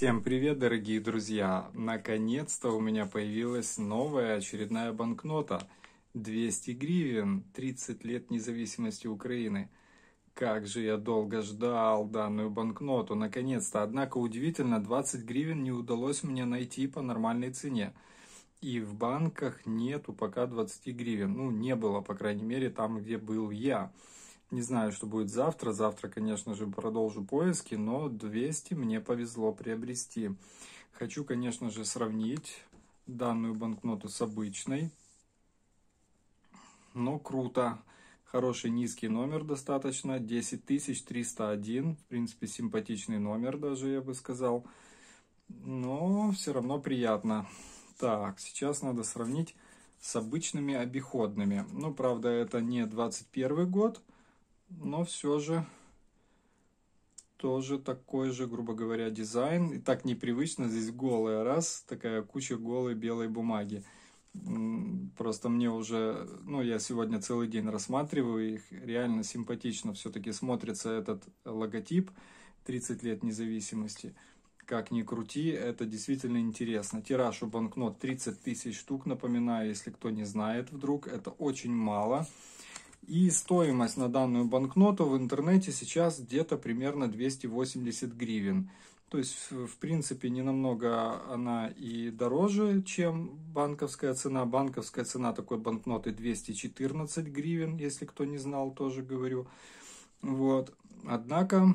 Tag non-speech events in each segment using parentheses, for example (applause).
Всем привет, дорогие друзья! Наконец-то у меня появилась новая очередная банкнота. 200 гривен, 30 лет независимости Украины. Как же я долго ждал данную банкноту, наконец-то. Однако удивительно, 20 гривен не удалось мне найти по нормальной цене. И в банках нету пока 20 гривен. Ну, не было, по крайней мере, там, где был я. Не знаю, что будет завтра. Завтра, конечно же, продолжу поиски, но 200 мне повезло приобрести. Хочу, конечно же, сравнить данную банкноту с обычной. Но круто. Хороший низкий номер достаточно. 10301. В принципе, симпатичный номер даже, я бы сказал. Но все равно приятно. Так, сейчас надо сравнить с обычными обиходными. Ну, правда, это не 21 год но все же тоже такой же, грубо говоря, дизайн. И так непривычно, здесь голая раз, такая куча голой белой бумаги. Просто мне уже, ну, я сегодня целый день рассматриваю их, реально симпатично все-таки смотрится этот логотип 30 лет независимости. Как ни крути, это действительно интересно. Тираж у банкнот 30 тысяч штук, напоминаю, если кто не знает вдруг, это очень мало. И стоимость на данную банкноту в интернете сейчас где-то примерно 280 гривен. То есть, в принципе, не намного она и дороже, чем банковская цена. Банковская цена такой банкноты 214 гривен, если кто не знал, тоже говорю. Вот. Однако,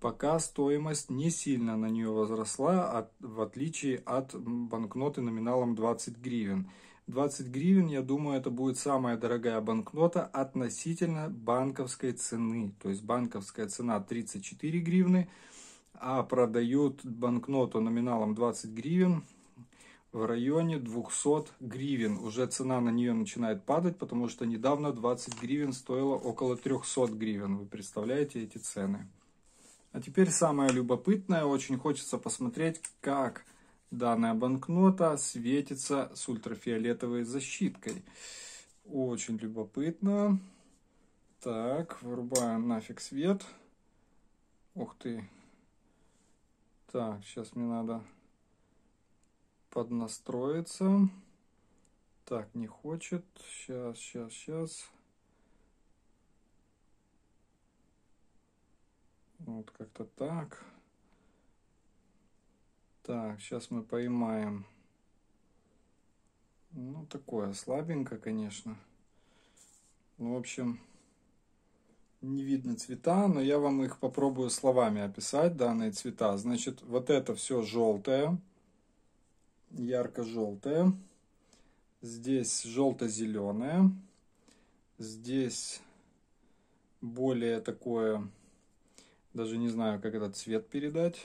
пока стоимость не сильно на нее возросла, от, в отличие от банкноты номиналом 20 гривен. 20 гривен, я думаю, это будет самая дорогая банкнота относительно банковской цены. То есть банковская цена 34 гривны, а продают банкноту номиналом 20 гривен в районе 200 гривен. Уже цена на нее начинает падать, потому что недавно 20 гривен стоило около 300 гривен. Вы представляете эти цены? А теперь самое любопытное. Очень хочется посмотреть, как Данная банкнота светится с ультрафиолетовой защиткой. Очень любопытно. Так, вырубаем нафиг свет. Ух ты. Так, сейчас мне надо поднастроиться. Так, не хочет. Сейчас, сейчас, сейчас. Вот как-то так. Так, сейчас мы поймаем. Ну, такое слабенько, конечно. Ну, в общем, не видно цвета, но я вам их попробую словами описать, данные цвета. Значит, вот это все желтое, ярко-желтое. Здесь желто-зеленое. Здесь более такое, даже не знаю, как этот цвет передать.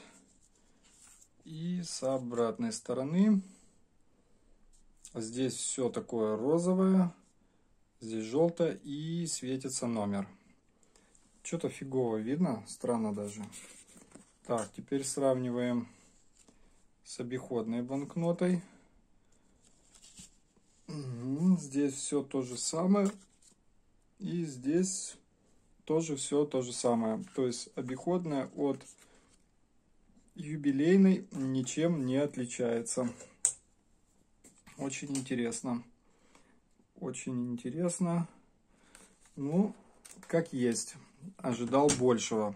И с обратной стороны. Здесь все такое розовое. Здесь желтое и светится номер. Что-то фигово видно, странно даже. Так, теперь сравниваем с обиходной банкнотой. здесь все то же самое. И здесь тоже все то же самое. То есть обиходная от юбилейный ничем не отличается. Очень интересно. Очень интересно. Ну, как есть. Ожидал большего.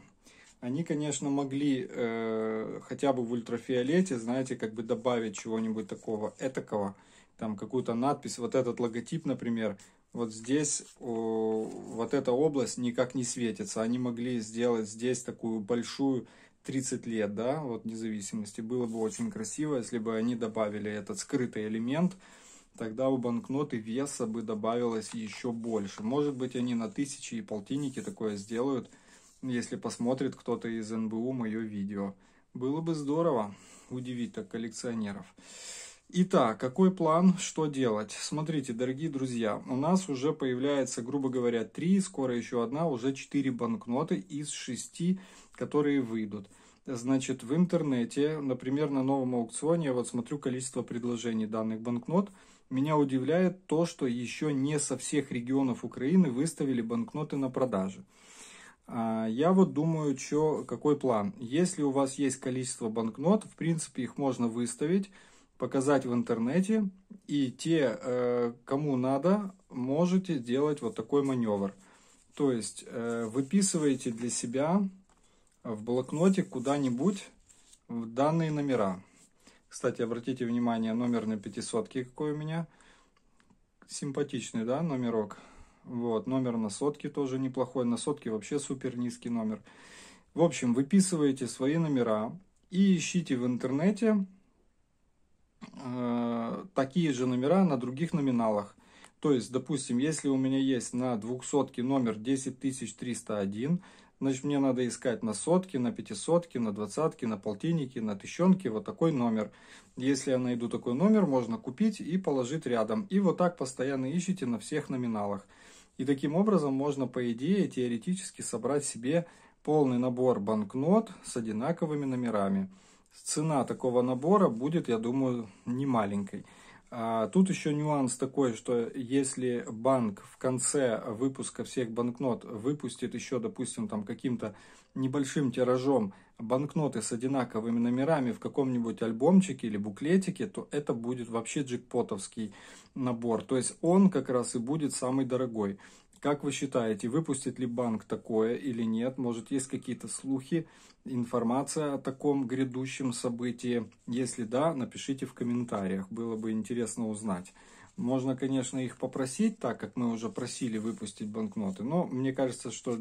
Они, конечно, могли э, хотя бы в ультрафиолете, знаете, как бы добавить чего-нибудь такого этакого, там какую-то надпись, вот этот логотип, например, вот здесь о, вот эта область никак не светится. Они могли сделать здесь такую большую 30 лет, да, вот независимости. Было бы очень красиво, если бы они добавили этот скрытый элемент, тогда у банкноты веса бы добавилось еще больше. Может быть, они на тысячи и полтинники такое сделают, если посмотрит кто-то из НБУ мое видео. Было бы здорово удивить так коллекционеров. Итак, какой план, что делать? Смотрите, дорогие друзья, у нас уже появляется, грубо говоря, три, скоро еще одна, уже четыре банкноты из шести, которые выйдут значит, в интернете, например, на новом аукционе, я вот смотрю количество предложений данных банкнот, меня удивляет то, что еще не со всех регионов Украины выставили банкноты на продажу. А, я вот думаю, чё, какой план. Если у вас есть количество банкнот, в принципе, их можно выставить, показать в интернете, и те, э, кому надо, можете делать вот такой маневр. То есть э, выписываете для себя в блокноте куда-нибудь в данные номера. Кстати, обратите внимание, номер на пятисотке какой у меня. Симпатичный, да, номерок. Вот, номер на сотке тоже неплохой. На сотке вообще супер низкий номер. В общем, выписываете свои номера и ищите в интернете э, такие же номера на других номиналах. То есть, допустим, если у меня есть на двухсотке номер 10301, значит, мне надо искать на сотки, на пятисотке, на двадцатки, на полтинники, на тысячонке вот такой номер. Если я найду такой номер, можно купить и положить рядом. И вот так постоянно ищите на всех номиналах. И таким образом можно, по идее, теоретически собрать себе полный набор банкнот с одинаковыми номерами. Цена такого набора будет, я думаю, не маленькой. А тут еще нюанс такой, что если банк в конце выпуска всех банкнот выпустит еще, допустим, там каким-то небольшим тиражом банкноты с одинаковыми номерами в каком-нибудь альбомчике или буклетике, то это будет вообще джекпотовский набор. То есть он как раз и будет самый дорогой. Как вы считаете, выпустит ли банк такое или нет? Может, есть какие-то слухи, информация о таком грядущем событии? Если да, напишите в комментариях, было бы интересно узнать. Можно, конечно, их попросить, так как мы уже просили выпустить банкноты, но мне кажется, что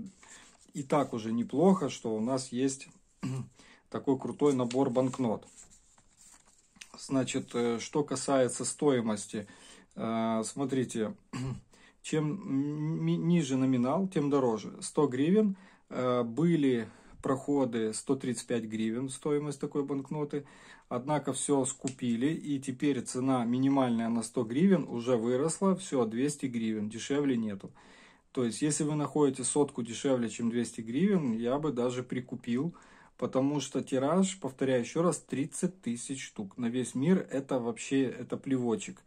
и так уже неплохо, что у нас есть (clears throat) такой крутой набор банкнот. Значит, э, что касается стоимости, э, смотрите, (clears throat) Чем ниже номинал, тем дороже. 100 гривен э, были проходы 135 гривен стоимость такой банкноты. Однако все скупили и теперь цена минимальная на 100 гривен уже выросла. Все, 200 гривен, дешевле нету. То есть, если вы находите сотку дешевле, чем 200 гривен, я бы даже прикупил, потому что тираж, повторяю еще раз, 30 тысяч штук. На весь мир это вообще, это плевочек.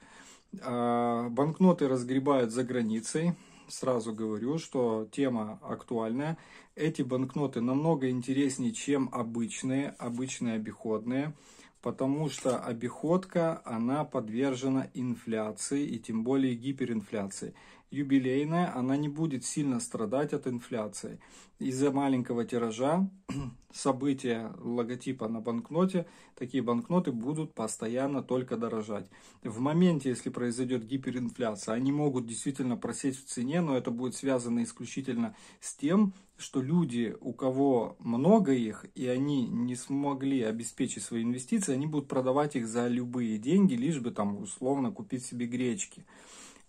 А, банкноты разгребают за границей. Сразу говорю, что тема актуальная. Эти банкноты намного интереснее, чем обычные, обычные обиходные, потому что обиходка, она подвержена инфляции и тем более гиперинфляции юбилейная, она не будет сильно страдать от инфляции. Из-за маленького тиража (clears throat) события логотипа на банкноте, такие банкноты будут постоянно только дорожать. В моменте, если произойдет гиперинфляция, они могут действительно просесть в цене, но это будет связано исключительно с тем, что люди, у кого много их, и они не смогли обеспечить свои инвестиции, они будут продавать их за любые деньги, лишь бы там условно купить себе гречки.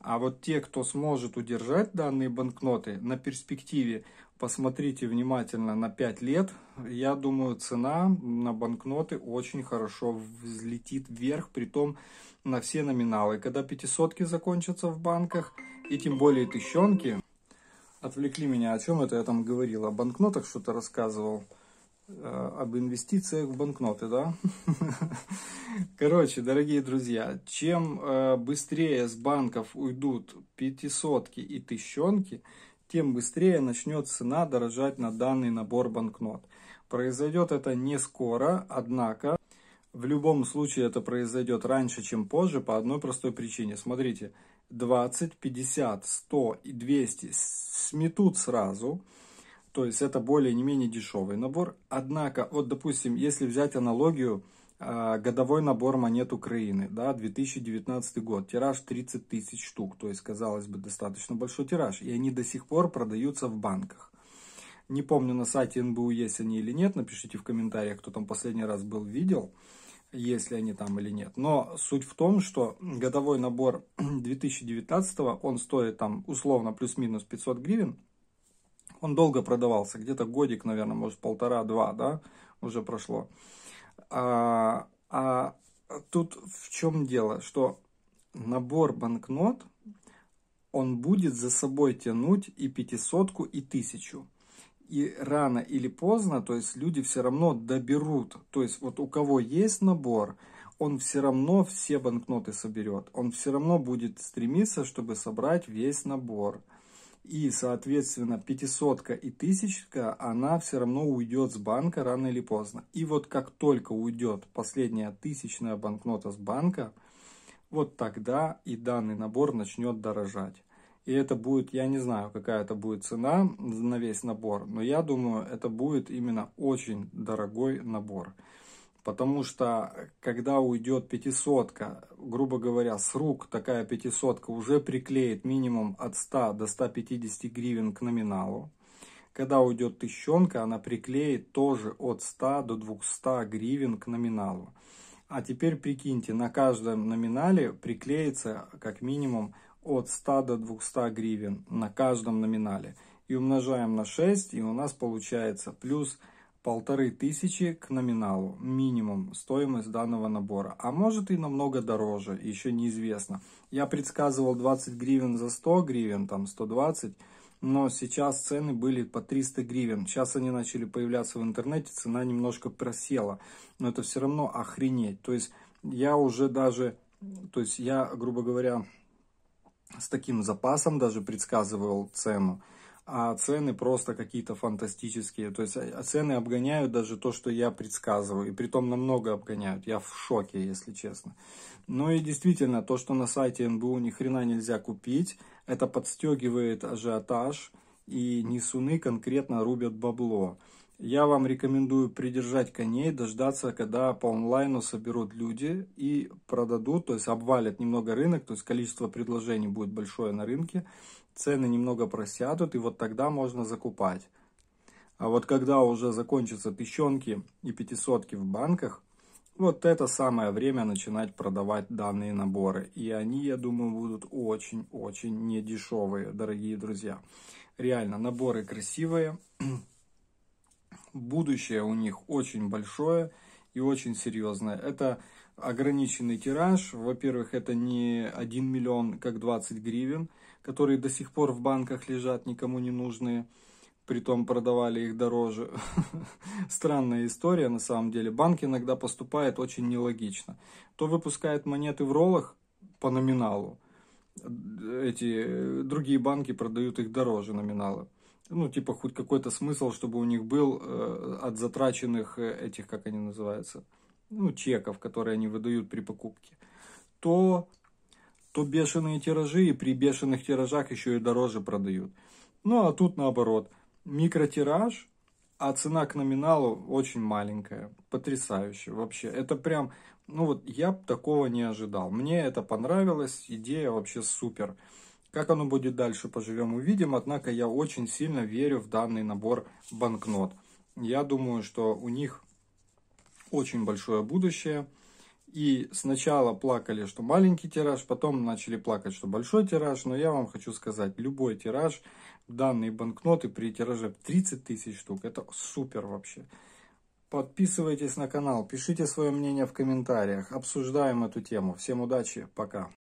А вот те, кто сможет удержать данные банкноты на перспективе, посмотрите внимательно на 5 лет, я думаю, цена на банкноты очень хорошо взлетит вверх, при том на все номиналы. Когда пятисотки закончатся в банках, и тем более тыщенки, отвлекли меня, о чем это я там говорил, о банкнотах что-то рассказывал. Э, об инвестициях в банкноты, да? (laughs) Короче, дорогие друзья, чем э, быстрее с банков уйдут пятисотки и тысячонки, тем быстрее начнет цена дорожать на данный набор банкнот. Произойдет это не скоро, однако в любом случае это произойдет раньше, чем позже, по одной простой причине. Смотрите, 20, 50, 100 и 200 сметут сразу – то есть это более не менее дешевый набор. Однако, вот допустим, если взять аналогию, а, годовой набор монет Украины, да, 2019 год, тираж 30 тысяч штук, то есть, казалось бы, достаточно большой тираж, и они до сих пор продаются в банках. Не помню, на сайте НБУ есть они или нет, напишите в комментариях, кто там последний раз был, видел, если они там или нет. Но суть в том, что годовой набор 2019, (clears throat) он стоит там условно плюс-минус 500 гривен, он долго продавался, где-то годик, наверное, может полтора-два, да, уже прошло. А, а тут в чем дело, что набор банкнот, он будет за собой тянуть и пятисотку, и тысячу. И рано или поздно, то есть люди все равно доберут. То есть вот у кого есть набор, он все равно все банкноты соберет. Он все равно будет стремиться, чтобы собрать весь набор. И, соответственно, пятисотка и тысячка, она все равно уйдет с банка рано или поздно. И вот как только уйдет последняя тысячная банкнота с банка, вот тогда и данный набор начнет дорожать. И это будет, я не знаю, какая это будет цена на весь набор, но я думаю, это будет именно очень дорогой набор. Потому что, когда уйдет пятисотка, грубо говоря, с рук такая пятисотка уже приклеит минимум от 100 до 150 гривен к номиналу. Когда уйдет тыщенка, она приклеит тоже от 100 до 200 гривен к номиналу. А теперь прикиньте, на каждом номинале приклеится как минимум от 100 до 200 гривен на каждом номинале. И умножаем на 6, и у нас получается плюс полторы тысячи к номиналу, минимум стоимость данного набора, а может и намного дороже, еще неизвестно. Я предсказывал 20 гривен за 100 гривен, там 120, но сейчас цены были по 300 гривен. Сейчас они начали появляться в интернете, цена немножко просела, но это все равно охренеть. То есть я уже даже, то есть я, грубо говоря, с таким запасом даже предсказывал цену а цены просто какие-то фантастические. То есть а цены обгоняют даже то, что я предсказываю, и притом намного обгоняют. Я в шоке, если честно. Ну и действительно, то, что на сайте НБУ ни хрена нельзя купить, это подстегивает ажиотаж, и несуны конкретно рубят бабло. Я вам рекомендую придержать коней, дождаться, когда по онлайну соберут люди и продадут, то есть обвалят немного рынок, то есть количество предложений будет большое на рынке, цены немного просядут, и вот тогда можно закупать. А вот когда уже закончатся тысячонки и пятисотки в банках, вот это самое время начинать продавать данные наборы. И они, я думаю, будут очень-очень недешевые, дорогие друзья. Реально, наборы красивые. (clears throat) Будущее у них очень большое и очень серьезное. Это ограниченный тираж. Во-первых, это не 1 миллион, как 20 гривен, которые до сих пор в банках лежат, никому не нужные. Притом продавали их дороже. (laughs) Странная история на самом деле. Банк иногда поступает очень нелогично. То выпускает монеты в роллах по номиналу. Эти другие банки продают их дороже номинала ну, типа, хоть какой-то смысл, чтобы у них был э, от затраченных э, этих, как они называются, ну, чеков, которые они выдают при покупке, то, то бешеные тиражи, и при бешеных тиражах еще и дороже продают. Ну, а тут наоборот, микротираж, а цена к номиналу очень маленькая, потрясающе вообще. Это прям, ну вот я такого не ожидал. Мне это понравилось, идея вообще супер. Как оно будет дальше, поживем, увидим. Однако я очень сильно верю в данный набор банкнот. Я думаю, что у них очень большое будущее. И сначала плакали, что маленький тираж, потом начали плакать, что большой тираж. Но я вам хочу сказать, любой тираж, данные банкноты при тираже 30 тысяч штук, это супер вообще. Подписывайтесь на канал, пишите свое мнение в комментариях, обсуждаем эту тему. Всем удачи, пока.